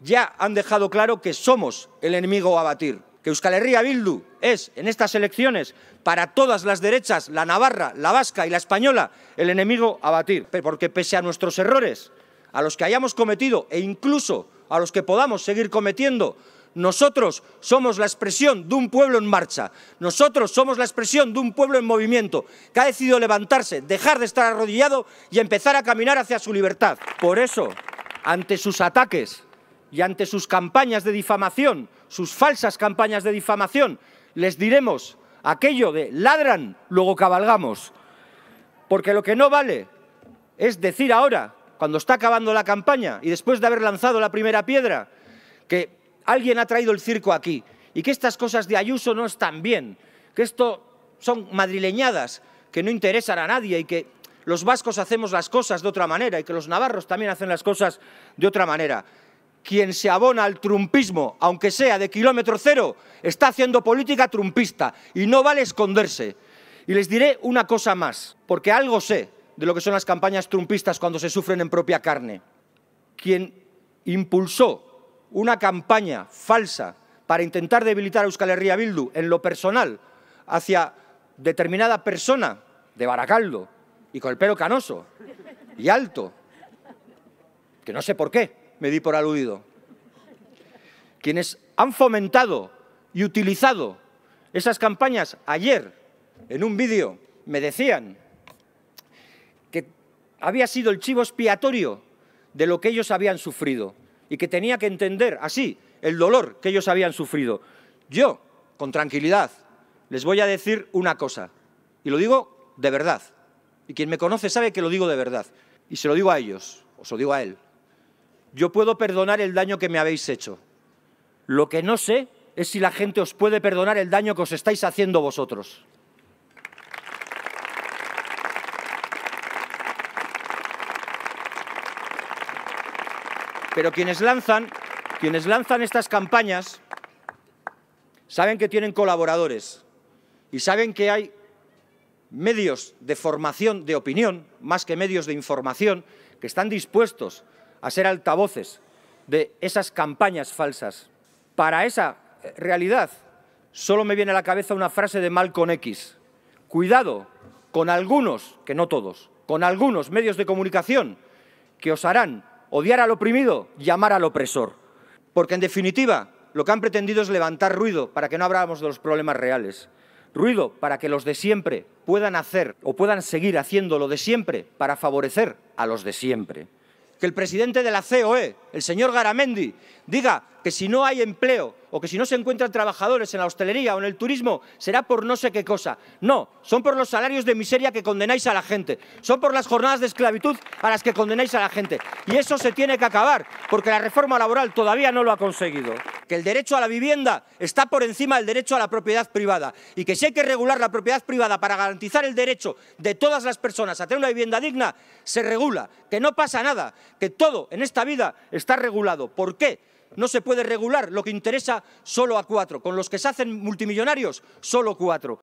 ya han dejado claro que somos el enemigo a batir, que Euskal Herria Bildu es, en estas elecciones, para todas las derechas, la navarra, la vasca y la española, el enemigo a batir. Porque pese a nuestros errores, a los que hayamos cometido e incluso a los que podamos seguir cometiendo, nosotros somos la expresión de un pueblo en marcha, nosotros somos la expresión de un pueblo en movimiento que ha decidido levantarse, dejar de estar arrodillado y empezar a caminar hacia su libertad. Por eso, ante sus ataques y ante sus campañas de difamación, sus falsas campañas de difamación, les diremos aquello de ladran, luego cabalgamos. Porque lo que no vale es decir ahora, cuando está acabando la campaña y después de haber lanzado la primera piedra, que alguien ha traído el circo aquí y que estas cosas de Ayuso no están bien, que esto son madrileñadas que no interesan a nadie y que los vascos hacemos las cosas de otra manera y que los navarros también hacen las cosas de otra manera quien se abona al trumpismo, aunque sea de kilómetro cero, está haciendo política trumpista y no vale esconderse. Y les diré una cosa más, porque algo sé de lo que son las campañas trumpistas cuando se sufren en propia carne. Quien impulsó una campaña falsa para intentar debilitar a Euskal Herria Bildu en lo personal hacia determinada persona de Baracaldo y con el pelo canoso y alto, que no sé por qué, me di por aludido. Quienes han fomentado y utilizado esas campañas ayer en un vídeo me decían que había sido el chivo expiatorio de lo que ellos habían sufrido y que tenía que entender así el dolor que ellos habían sufrido. Yo, con tranquilidad, les voy a decir una cosa y lo digo de verdad. Y quien me conoce sabe que lo digo de verdad y se lo digo a ellos, o se lo digo a él yo puedo perdonar el daño que me habéis hecho. Lo que no sé es si la gente os puede perdonar el daño que os estáis haciendo vosotros. Pero quienes lanzan, quienes lanzan estas campañas saben que tienen colaboradores y saben que hay medios de formación de opinión, más que medios de información, que están dispuestos a ser altavoces de esas campañas falsas. Para esa eh, realidad solo me viene a la cabeza una frase de Malcolm X. Cuidado con algunos, que no todos, con algunos medios de comunicación que os harán odiar al oprimido llamar al opresor. Porque en definitiva lo que han pretendido es levantar ruido para que no habláramos de los problemas reales. Ruido para que los de siempre puedan hacer o puedan seguir haciendo lo de siempre para favorecer a los de siempre que el presidente de la COE, el señor Garamendi, diga que si no hay empleo o que si no se encuentran trabajadores en la hostelería o en el turismo, será por no sé qué cosa. No, son por los salarios de miseria que condenáis a la gente, son por las jornadas de esclavitud a las que condenáis a la gente. Y eso se tiene que acabar, porque la reforma laboral todavía no lo ha conseguido que el derecho a la vivienda está por encima del derecho a la propiedad privada y que si hay que regular la propiedad privada para garantizar el derecho de todas las personas a tener una vivienda digna, se regula, que no pasa nada, que todo en esta vida está regulado. ¿Por qué? no se puede regular lo que interesa solo a cuatro. Con los que se hacen multimillonarios, solo cuatro.